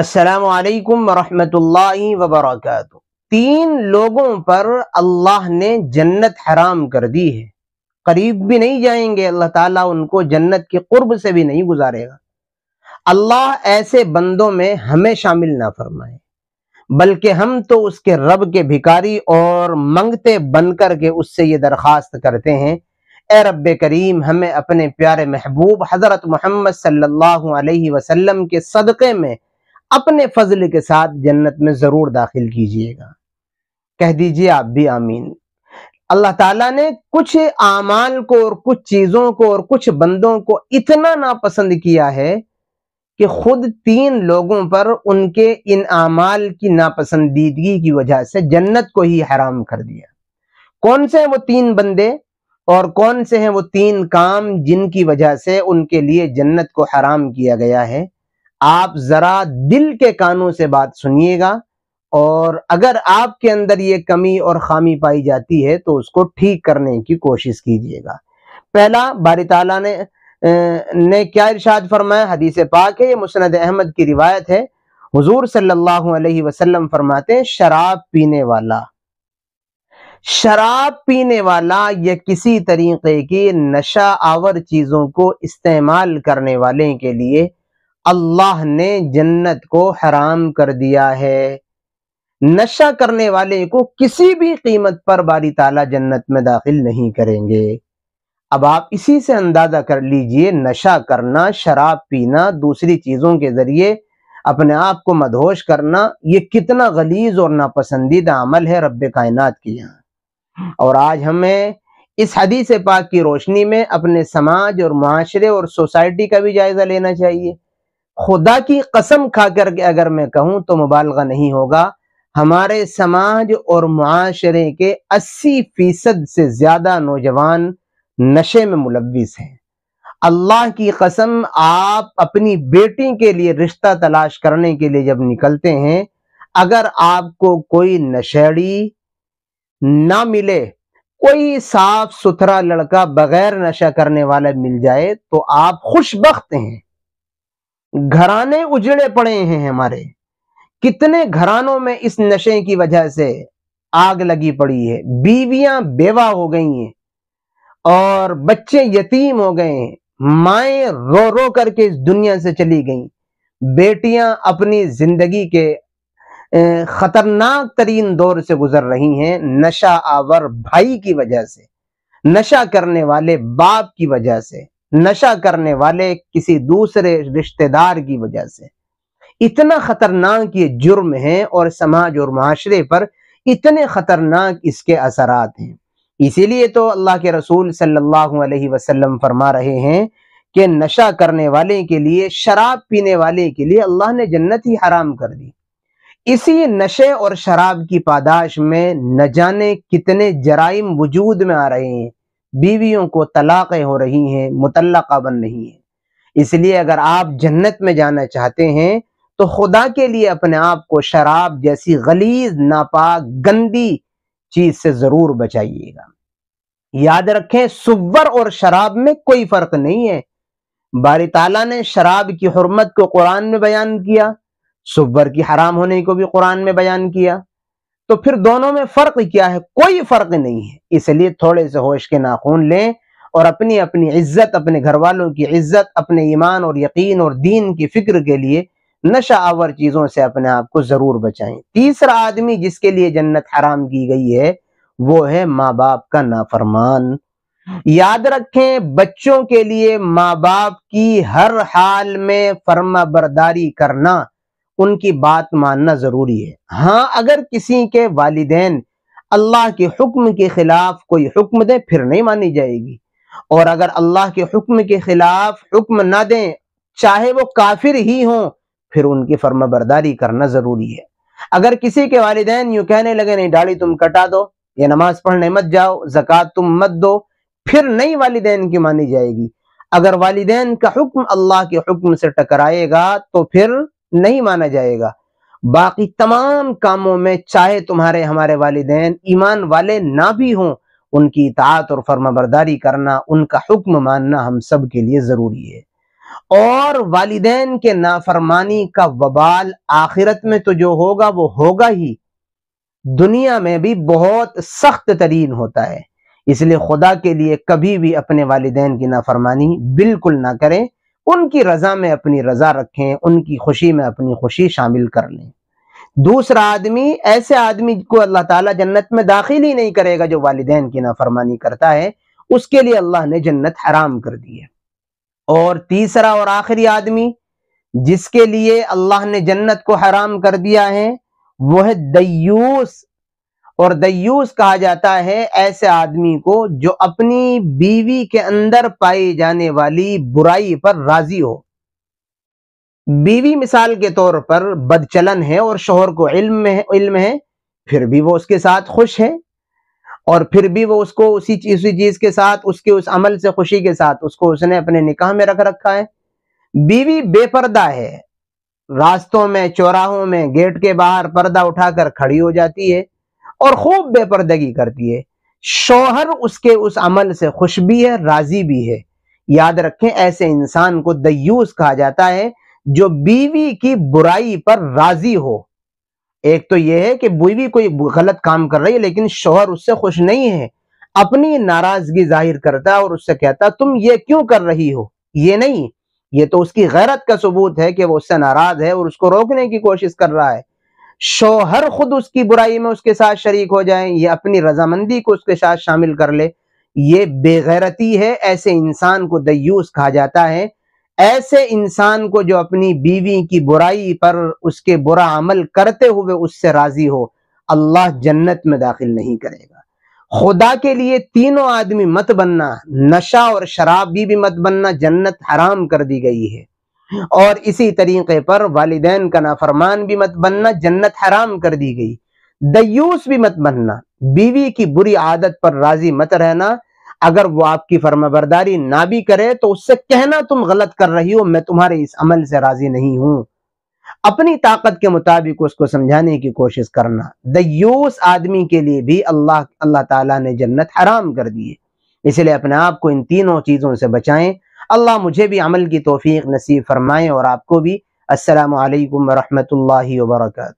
असलकम वरम वबरक तीन लोगों पर अल्लाह ने जन्नत हराम कर दी है करीब भी नहीं जाएंगे अल्लाह ताला उनको जन्नत के कुर्ब से भी नहीं गुजारेगा अल्लाह ऐसे बंदों में हमें शामिल ना फरमाए बल्कि हम तो उसके रब के भिकारी और मंगते बनकर के उससे ये दरख्वास्त करते हैं ए रब करीम हमें अपने प्यारे महबूब हज़रत मोहम्मद सल्लल्लाहु अलैहि वसल्लम के सदक़े में अपने फजल के साथ जन्नत में ज़रूर दाखिल कीजिएगा कह दीजिए आप भी आमीन अल्लाह ताला ने कुछ आमाल को और कुछ चीज़ों को और कुछ बंदों को इतना नापसंद किया है कि खुद तीन लोगों पर उनके इन आमाल की नापसंदीदगी की वजह से जन्नत को ही हराम कर दिया कौन से हैं वो तीन बंदे और कौन से हैं वो तीन काम जिनकी वजह से उनके लिए जन्नत को हराम किया गया है आप ज़रा दिल के कानों से बात सुनिएगा और अगर आपके अंदर ये कमी और खामी पाई जाती है तो उसको ठीक करने की कोशिश कीजिएगा पहला बारी ताला ने ने क्या इरशाद फरमाया हदीस पाक है ये मुसनद अहमद की रिवायत है हुजूर सल्लल्लाहु अलैहि वसल्लम फरमाते हैं शराब पीने वाला शराब पीने वाला या किसी तरीके की नशा आवर चीज़ों को इस्तेमाल करने वाले के लिए अल्लाह ने जन्नत को हराम कर दिया है नशा करने वाले को किसी भी कीमत पर बारी ताला जन्नत में दाखिल नहीं करेंगे अब आप इसी से अंदाजा कर लीजिए नशा करना शराब पीना दूसरी चीज़ों के ज़रिए अपने आप को मदहोश करना ये कितना गलीज और नापसंदीदा अमल है रब कायनात के यहाँ और आज हमें इस हदीस पाक की रोशनी में अपने समाज और माशरे और सोसाइटी का भी जायज़ा लेना चाहिए खुदा की कसम खा करके अगर मैं कहूँ तो मुबालगा नहीं होगा हमारे समाज और माशरे के 80 फीसद से ज़्यादा नौजवान नशे में मुलविस हैं अल्लाह की कसम आप अपनी बेटी के लिए रिश्ता तलाश करने के लिए जब निकलते हैं अगर आपको कोई नशेड़ी ना मिले कोई साफ सुथरा लड़का बगैर नशा करने वाला मिल जाए तो आप खुशबख्त हैं घराने उजड़े पड़े हैं हमारे कितने घरानों में इस नशे की वजह से आग लगी पड़ी है बीवियां बेवा हो गई हैं और बच्चे यतीम हो गए हैं माए रो रो करके इस दुनिया से चली गई बेटियां अपनी जिंदगी के खतरनाक तरीन दौर से गुजर रही हैं नशा आवर भाई की वजह से नशा करने वाले बाप की वजह से नशा करने वाले किसी दूसरे रिश्तेदार की वजह से इतना खतरनाक ये जुर्म है और समाज और माशरे पर इतने खतरनाक इसके असरात हैं इसीलिए तो अल्लाह के रसूल सल्लल्लाहु अलैहि वसल्लम फरमा रहे हैं कि नशा करने वाले के लिए शराब पीने वाले के लिए अल्लाह ने जन्नत ही हराम कर दी इसी नशे और शराब की पादाश में न जाने कितने जराइम वजूद में आ रहे हैं बीवियों को तलाक़ें हो रही हैं मुतलका बन रही हैं इसलिए अगर आप जन्नत में जाना चाहते हैं तो खुदा के लिए अपने आप को शराब जैसी गलीज नापाक गंदी चीज से जरूर बचाइएगा याद रखें सुवर और शराब में कोई फर्क नहीं है बारी ताला ने शराब की हरमत को कुरान में बयान किया सुवर की हराम होने को भी कुरान में बयान किया तो फिर दोनों में फर्क क्या है कोई फर्क नहीं है इसलिए थोड़े से होश के नाखून लें और अपनी अपनी इज्जत अपने घर वालों की इज्जत अपने ईमान और यकीन और दीन की फिक्र के लिए नशा आवर चीज़ों से अपने आप को ज़रूर बचाएं तीसरा आदमी जिसके लिए जन्नत हराम की गई है वो है माँ बाप का नाफरमान याद रखें बच्चों के लिए माँ बाप की हर हाल में फर्मा बरदारी करना उनकी बात मानना ज़रूरी है हाँ अगर किसी के वालदेन अल्लाह के हुक्म के ख़िलाफ़ कोई हुक्म दें फिर नहीं मानी जाएगी और अगर अल्लाह के हुक्म के ख़िलाफ़ हुक्म ना दें चाहे वो काफिर ही हों फिर उनकी फर्मा बरदारी करना ज़रूरी है अगर किसी के वालदेन यूं कहने लगे नहीं डाली तुम कटा दो या नमाज पढ़ने मत जाओ जक़ात तुम मत दो फिर नहीं वालदेन की मानी जाएगी अगर वालदेन का हुक्म अल्लाह के हुक्म से टकराएगा तो फिर नहीं माना जाएगा बाकी तमाम कामों में चाहे तुम्हारे हमारे वालदे ईमान वाले ना भी हों उनकी इतात और फर्माबरदारी करना उनका हुक्म मानना हम सब के लिए ज़रूरी है और वालदेन के नाफरमानी का वबाल आखिरत में तो जो होगा वो होगा ही दुनिया में भी बहुत सख्त तरीन होता है इसलिए खुदा के लिए कभी भी अपने वालदे की नाफरमानी बिल्कुल ना करें उनकी रजा में अपनी रजा रखें उनकी खुशी में अपनी खुशी शामिल कर लें दूसरा आदमी ऐसे आदमी को अल्लाह ताला जन्नत में दाखिल ही नहीं करेगा जो वालदेन की नाफरमानी करता है उसके लिए अल्लाह ने जन्नत हराम कर दी है और तीसरा और आखिरी आदमी जिसके लिए अल्लाह ने जन्नत को हराम कर दिया है वह दयूस और दयूस कहा जाता है ऐसे आदमी को जो अपनी बीवी के अंदर पाई जाने वाली बुराई पर राजी हो बीवी मिसाल के तौर पर बदचलन है और शोहर को इल्म है इल्म है फिर भी वो उसके साथ खुश है और फिर भी वो उसको उसी उसी चीज के साथ उसके उस अमल से खुशी के साथ उसको उसने अपने निकाह में रख रखा है बीवी बेपर्दा है रास्तों में चौराहों में गेट के बाहर पर्दा उठाकर खड़ी हो जाती है और खूब बेपर्दगी करती है शोहर उसके उस अमल से खुश भी है राजी भी है याद रखें ऐसे इंसान को दयूस कहा जाता है जो बीवी की बुराई पर राजी हो एक तो यह है कि बीवी कोई गलत काम कर रही है लेकिन शोहर उससे खुश नहीं है अपनी नाराजगी जाहिर करता और उससे कहता तुम ये क्यों कर रही हो ये नहीं ये तो उसकी गैरत का सबूत है कि वो उससे नाराज है और उसको रोकने की कोशिश कर रहा है शोहर खुद उसकी बुराई में उसके साथ शरीक हो जाए ये अपनी रजामंदी को उसके साथ शामिल कर ले ये बेगैरती है ऐसे इंसान को दयूस कहा जाता है ऐसे इंसान को जो अपनी बीवी की बुराई पर उसके बुरा अमल करते हुए उससे राजी हो अल्लाह जन्नत में दाखिल नहीं करेगा खुदा के लिए तीनों आदमी मत बनना नशा और भी, भी मत बनना जन्नत हराम कर दी गई है और इसी तरीके पर वाले का नाफरमान भी मत बनना जन्नत हराम कर दी गई दयूस भी मत बनना बीवी की बुरी आदत पर राजी मत रहना अगर वो आपकी फर्माबरदारी ना भी करे तो उससे कहना तुम गलत कर रही हो मैं तुम्हारे इस अमल से राजी नहीं हूं अपनी ताकत के मुताबिक उसको समझाने की कोशिश करना दयूस आदमी के लिए भी अल्लाह अल्लाह ताला ने जन्नत हराम कर दी है इसलिए अपने आप को इन तीनों चीजों से बचाएं अल्लाह मुझे भी अमल की तोफ़ी नसीब फरमाएँ और आपको भी असलकम वरहमल वर्का